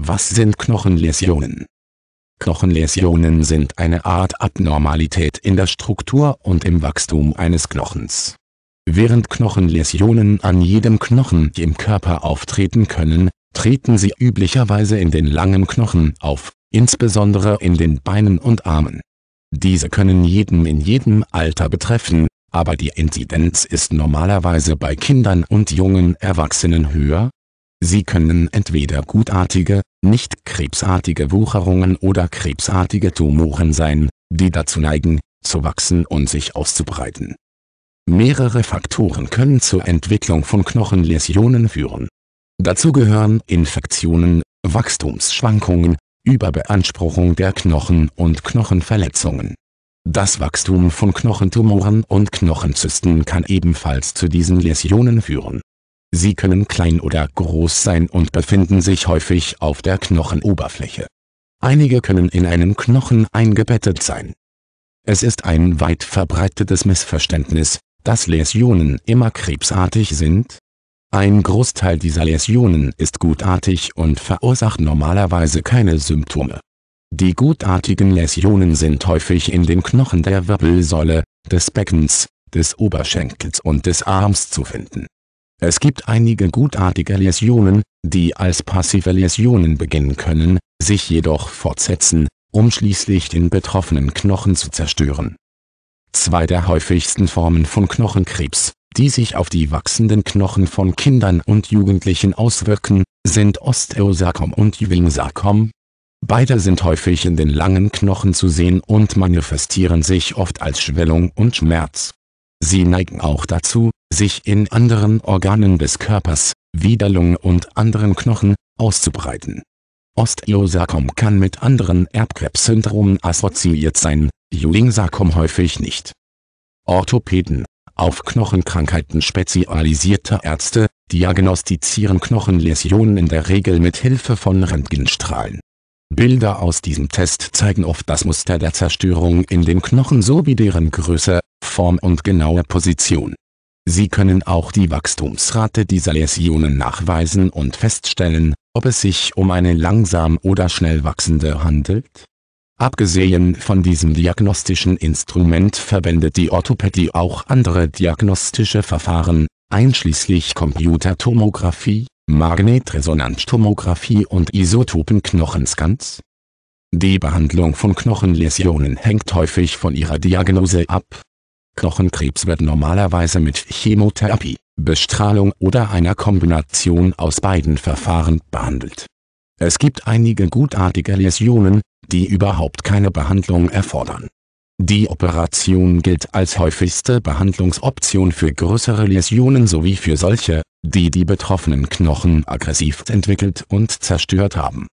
Was sind Knochenläsionen? Knochenläsionen sind eine Art Abnormalität in der Struktur und im Wachstum eines Knochens. Während Knochenläsionen an jedem Knochen im Körper auftreten können, treten sie üblicherweise in den langen Knochen auf, insbesondere in den Beinen und Armen. Diese können jeden in jedem Alter betreffen, aber die Inzidenz ist normalerweise bei Kindern und jungen Erwachsenen höher, Sie können entweder gutartige, nicht krebsartige Wucherungen oder krebsartige Tumoren sein, die dazu neigen, zu wachsen und sich auszubreiten. Mehrere Faktoren können zur Entwicklung von Knochenläsionen führen. Dazu gehören Infektionen, Wachstumsschwankungen, Überbeanspruchung der Knochen und Knochenverletzungen. Das Wachstum von Knochentumoren und Knochenzysten kann ebenfalls zu diesen Läsionen führen Sie können klein oder groß sein und befinden sich häufig auf der Knochenoberfläche. Einige können in einen Knochen eingebettet sein. Es ist ein weit verbreitetes Missverständnis, dass Läsionen immer krebsartig sind. Ein Großteil dieser Läsionen ist gutartig und verursacht normalerweise keine Symptome. Die gutartigen Läsionen sind häufig in den Knochen der Wirbelsäule, des Beckens, des Oberschenkels und des Arms zu finden es gibt einige gutartige Läsionen, die als passive Läsionen beginnen können, sich jedoch fortsetzen, um schließlich den betroffenen Knochen zu zerstören. Zwei der häufigsten Formen von Knochenkrebs, die sich auf die wachsenden Knochen von Kindern und Jugendlichen auswirken, sind Osteosarkom und ewing Beide sind häufig in den langen Knochen zu sehen und manifestieren sich oft als Schwellung und Schmerz. Sie neigen auch dazu, sich in anderen Organen des Körpers, wie der Lunge und anderen Knochen, auszubreiten. Osteosarkom kann mit anderen Erbkrebssyndromen assoziiert sein, Ewing-Sarkom häufig nicht. Orthopäden, auf Knochenkrankheiten spezialisierter Ärzte, diagnostizieren Knochenläsionen in der Regel mit Hilfe von Röntgenstrahlen. Bilder aus diesem Test zeigen oft das Muster der Zerstörung in den Knochen sowie deren Größe, Form und genaue Position. Sie können auch die Wachstumsrate dieser Läsionen nachweisen und feststellen, ob es sich um eine langsam oder schnell wachsende handelt. Abgesehen von diesem diagnostischen Instrument verwendet die Orthopädie auch andere diagnostische Verfahren, einschließlich Computertomographie, Magnetresonanztomographie und Isotopenknochenscans. Die Behandlung von Knochenläsionen hängt häufig von ihrer Diagnose ab Knochenkrebs wird normalerweise mit Chemotherapie, Bestrahlung oder einer Kombination aus beiden Verfahren behandelt. Es gibt einige gutartige Läsionen, die überhaupt keine Behandlung erfordern. Die Operation gilt als häufigste Behandlungsoption für größere Läsionen sowie für solche, die die betroffenen Knochen aggressiv entwickelt und zerstört haben